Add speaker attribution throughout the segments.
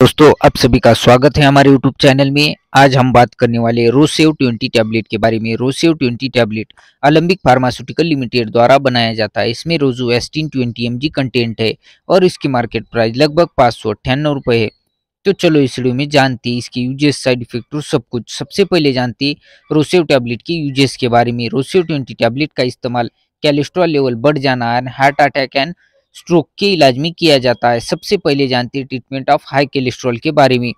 Speaker 1: दोस्तों आप सभी का स्वागत है हमारे YouTube चैनल में आज हम बात करने वाले रोसेव 20 टैबलेट के बारे में Rosave 20 tablet Alembic pharmaceutical limited द्वारा बनाया जाता है इसमें रोजो एस्टीन ट्वेंटी एम कंटेंट है और इसकी मार्केट प्राइस लगभग पाँच सौ रुपये है तो चलो इस वीडियो में जानती है इसके यूजेस साइड इफेक्ट और सब कुछ सबसे पहले जानती रोसेव टैबलेट के यूजेस के बारे में रोसेव ट्वेंटी टैबलेट का इस्तेमाल कैलेस्ट्रॉल लेवल बढ़ जाना and heart attack and stroke के इलाज में किया जाता है सबसे पहले जानते हैं ट्रीटमेंट ऑफ हाई कोलेस्ट्रॉल के बारे में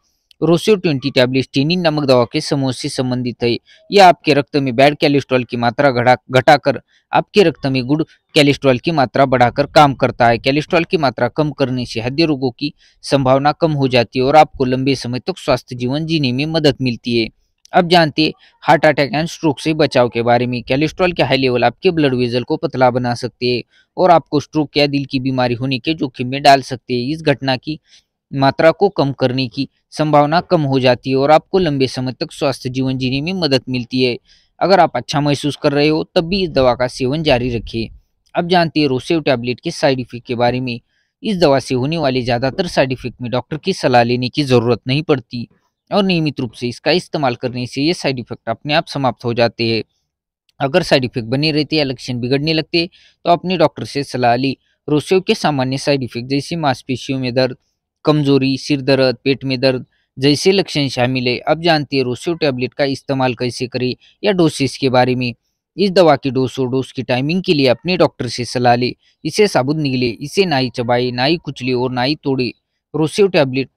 Speaker 1: रोसियो ट्वेंटी टैबलेट टेनिन नमक दवा के समूह से संबंधित है यह आपके रक्त में बैड कैलेस्ट्रॉल की मात्रा घटा घटाकर आपके रक्त में गुड कैलेस्ट्रॉल की मात्रा बढ़ाकर काम करता है कैलेस्ट्रॉल की मात्रा कम करने से हृदय रोगों की संभावना कम हो जाती है और आपको लंबे समय तक तो स्वास्थ्य जीवन जीने में मदद मिलती है अब जानते हैं हार्ट अटैक एंड स्ट्रोक से बचाव के बारे में कैलेस्ट्रॉल के हाई लेवल आपके ब्लड वेजल को पतला बना सकते हैं और आपको स्ट्रोक या दिल की बीमारी होने के जोखिम में डाल सकते हैं इस घटना की मात्रा को कम करने की संभावना कम हो जाती है और आपको लंबे समय तक स्वास्थ्य जीवन जीने में मदद मिलती है अगर आप अच्छा महसूस कर रहे हो तब भी इस दवा का सेवन जारी रखिए अब जानते हैं रोसेव टैबलेट के साइड इफेक्ट के बारे में इस दवा से होने वाले ज़्यादातर साइड इफेक्ट में डॉक्टर की सलाह लेने की ज़रूरत नहीं पड़ती और नियमित रूप से इसका इस्तेमाल करने से ये साइड इफेक्ट अपने आप समाप्त हो जाते हैं अगर साइड इफेक्ट बने रहते या लक्षण बिगड़ने लगते तो अपने डॉक्टर से सलाह ली रोसेव के सामान्य साइड इफेक्ट जैसे मांसपेशियों में दर्द कमजोरी सिर दर्द पेट में दर्द जैसे लक्षण शामिल है अब जानते हैं रोसेव टैबलेट का इस्तेमाल कैसे करें या डोसेस के बारे में इस दवा की डोज और डोज की टाइमिंग के लिए अपने डॉक्टर से सलाह ले इसे साबुत निकले इसे ना ही चबाए ना ही कुचले और ना ही तोड़े रोसेव टैबलेट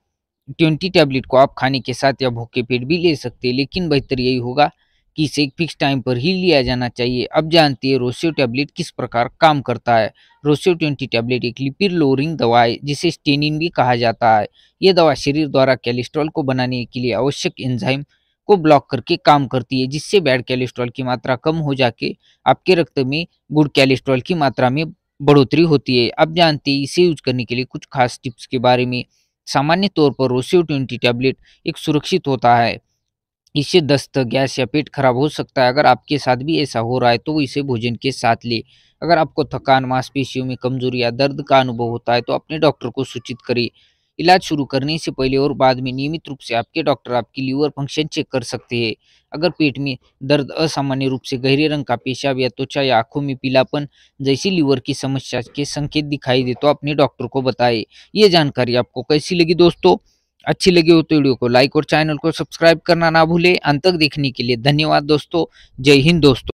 Speaker 1: ट्वेंटी टैबलेट को आप खाने के साथ या भूखे पेट भी ले सकते हैं लेकिन बेहतर यही होगा कि इसे एक फिक्स टाइम पर ही लिया जाना चाहिए अब जानते हैं रोसियो टैबलेट किस प्रकार काम करता है रोसियो ट्वेंटी टैबलेट एक लिपिड लोअरिंग दवा है जिसे स्टेनिन भी कहा जाता है ये दवा शरीर द्वारा कैलेस्ट्रॉल को बनाने के लिए आवश्यक एंजाइम को ब्लॉक करके काम करती है जिससे बैड कैलेस्ट्रॉल की मात्रा कम हो जाके आपके रक्त में गुड कैलेस्ट्रॉल की मात्रा में बढ़ोतरी होती है अब जानते हैं इसे यूज करने के लिए कुछ खास टिप्स के बारे में सामान्य तौर पर रोसियो ट्वेंटी टैबलेट एक सुरक्षित होता है इससे दस्त गैस या पेट खराब हो सकता है अगर आपके साथ भी ऐसा हो रहा है तो इसे भोजन के साथ ले अगर आपको थकान मांसपेशियों में कमजोरी या दर्द का अनुभव होता है तो अपने डॉक्टर को सूचित करें इलाज शुरू करने से पहले और बाद में नियमित रूप से आपके डॉक्टर आपकी लीवर फंक्शन चेक कर सकते हैं अगर पेट में दर्द असामान्य रूप से गहरे रंग का पेशाब या त्वचा या आंखों में पीलापन जैसी लीवर की समस्या के संकेत दिखाई दे तो अपने डॉक्टर को बताएं ये जानकारी आपको कैसी लगी दोस्तों अच्छी लगी हो तो वीडियो को लाइक और चैनल को सब्सक्राइब करना ना भूले अंत तक देखने के लिए धन्यवाद दोस्तों जय हिंद दोस्तों